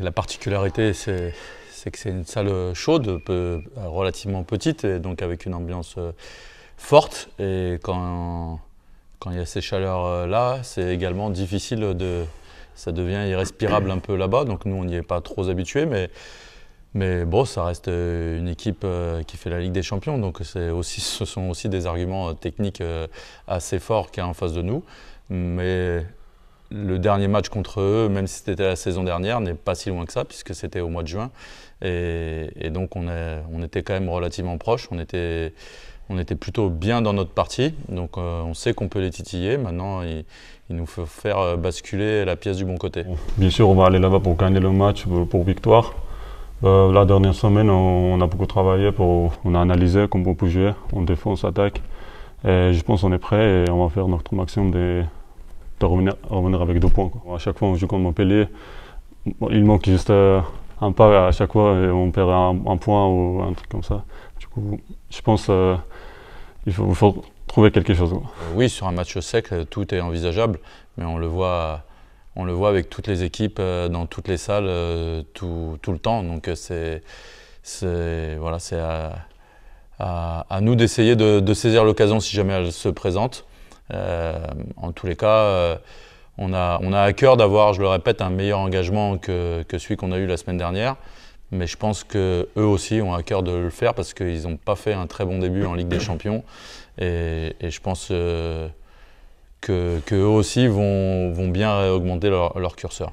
La particularité, c'est que c'est une salle chaude, relativement petite, et donc avec une ambiance euh, forte. Et quand, quand il y a ces chaleurs-là, euh, c'est également difficile de... Ça devient irrespirable un peu là-bas, donc nous, on n'y est pas trop habitué, mais... Mais bon, ça reste une équipe euh, qui fait la Ligue des Champions, donc aussi, ce sont aussi des arguments techniques assez forts qu'il y a en face de nous. Mais le dernier match contre eux, même si c'était la saison dernière, n'est pas si loin que ça, puisque c'était au mois de juin. Et, donc on, on, était quand même relativement proches, on était, on était plutôt bien dans notre partie. Donc euh, on sait qu'on peut les titiller. Maintenant, il, nous faut faire euh, basculer la pièce du bon côté. Bien sûr, on va aller là-bas pour gagner le match, pour, victoire. Euh, la dernière semaine, on, a beaucoup travaillé, pour, on a analysé comment on peut jouer défend, défense, attaque. Et je pense qu'on est prêt et on va faire notre maximum des de revenir, avec deux points. À chaque fois, on joue contre Montpellier. il manque juste euh, un pas à chaque fois et on perd un, point ou un truc comme ça. Du coup, je pense qu'il euh, faut, trouver quelque chose. Euh, oui, sur un match sec, tout est envisageable, mais on le voit. On le voit avec toutes les équipes, dans toutes les salles, tout, le temps. Donc c'est voilà, à, à, nous d'essayer de saisir l'occasion si jamais elle se présente. Euh, en tous les cas, euh, on a, on a à cœur d'avoir, je le répète, un meilleur engagement que, celui qu'on a eu la semaine dernière. Mais je pense qu'eux aussi ont à cœur de le faire parce qu'ils n'ont pas fait un très bon début en Ligue des Champions. Et, je pense euh, que qu'eux aussi vont, bien augmenter leur curseur.